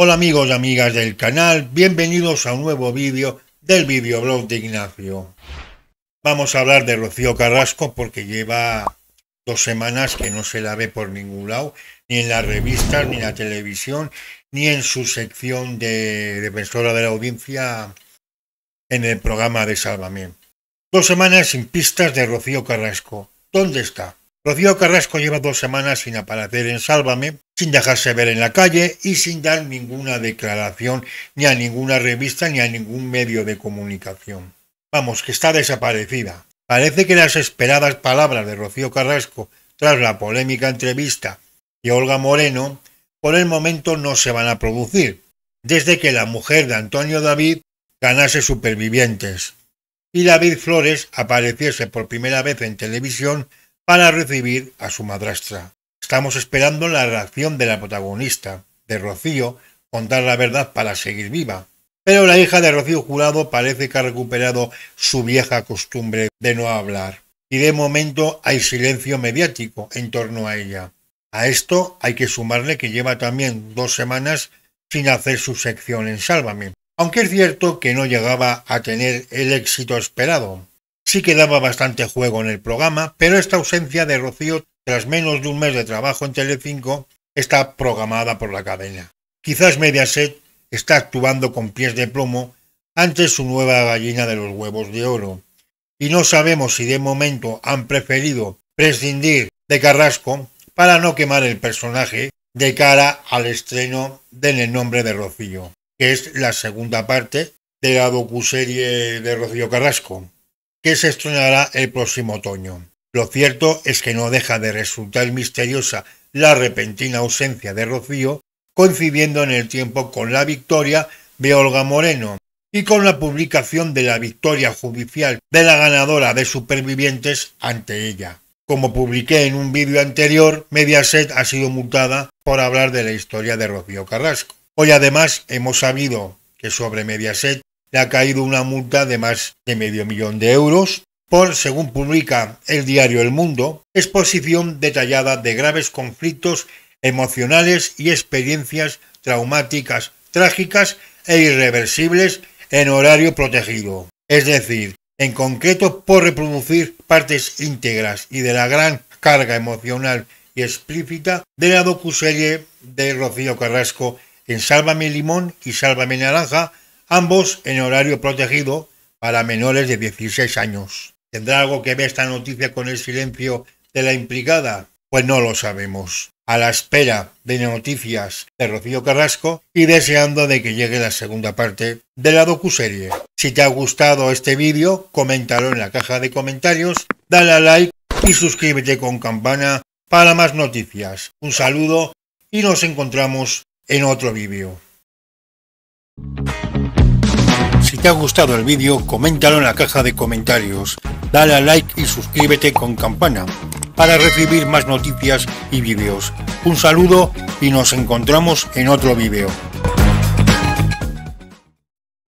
Hola amigos y amigas del canal, bienvenidos a un nuevo vídeo del videoblog de Ignacio. Vamos a hablar de Rocío Carrasco porque lleva dos semanas que no se la ve por ningún lado, ni en las revistas, ni en la televisión, ni en su sección de defensora de la audiencia en el programa de salvamiento. Dos semanas sin pistas de Rocío Carrasco. ¿Dónde está? Rocío Carrasco lleva dos semanas sin aparecer en Sálvame, sin dejarse ver en la calle y sin dar ninguna declaración ni a ninguna revista ni a ningún medio de comunicación. Vamos, que está desaparecida. Parece que las esperadas palabras de Rocío Carrasco tras la polémica entrevista de Olga Moreno por el momento no se van a producir, desde que la mujer de Antonio David ganase supervivientes y David Flores apareciese por primera vez en televisión para recibir a su madrastra. Estamos esperando la reacción de la protagonista, de Rocío, contar la verdad para seguir viva. Pero la hija de Rocío Jurado parece que ha recuperado su vieja costumbre de no hablar. Y de momento hay silencio mediático en torno a ella. A esto hay que sumarle que lleva también dos semanas sin hacer su sección en Sálvame. Aunque es cierto que no llegaba a tener el éxito esperado sí quedaba bastante juego en el programa, pero esta ausencia de Rocío tras menos de un mes de trabajo en Telecinco está programada por la cadena. Quizás Mediaset está actuando con pies de plomo ante su nueva gallina de los huevos de oro, y no sabemos si de momento han preferido prescindir de Carrasco para no quemar el personaje de cara al estreno del nombre de Rocío, que es la segunda parte de la docuserie de Rocío Carrasco que se estrenará el próximo otoño. Lo cierto es que no deja de resultar misteriosa la repentina ausencia de Rocío, coincidiendo en el tiempo con la victoria de Olga Moreno y con la publicación de la victoria judicial de la ganadora de supervivientes ante ella. Como publiqué en un vídeo anterior, Mediaset ha sido multada por hablar de la historia de Rocío Carrasco. Hoy además hemos sabido que sobre Mediaset le ha caído una multa de más de medio millón de euros por, según publica el diario El Mundo, exposición detallada de graves conflictos emocionales y experiencias traumáticas, trágicas e irreversibles en horario protegido. Es decir, en concreto por reproducir partes íntegras y de la gran carga emocional y explícita de la docuserie de Rocío Carrasco en Sálvame Limón y Sálvame Naranja ambos en horario protegido para menores de 16 años. ¿Tendrá algo que ver esta noticia con el silencio de la implicada? Pues no lo sabemos. A la espera de noticias de Rocío Carrasco y deseando de que llegue la segunda parte de la docuserie. Si te ha gustado este vídeo, coméntalo en la caja de comentarios, dale a like y suscríbete con campana para más noticias. Un saludo y nos encontramos en otro vídeo te ha gustado el vídeo, coméntalo en la caja de comentarios, dale a like y suscríbete con campana para recibir más noticias y vídeos. Un saludo y nos encontramos en otro vídeo.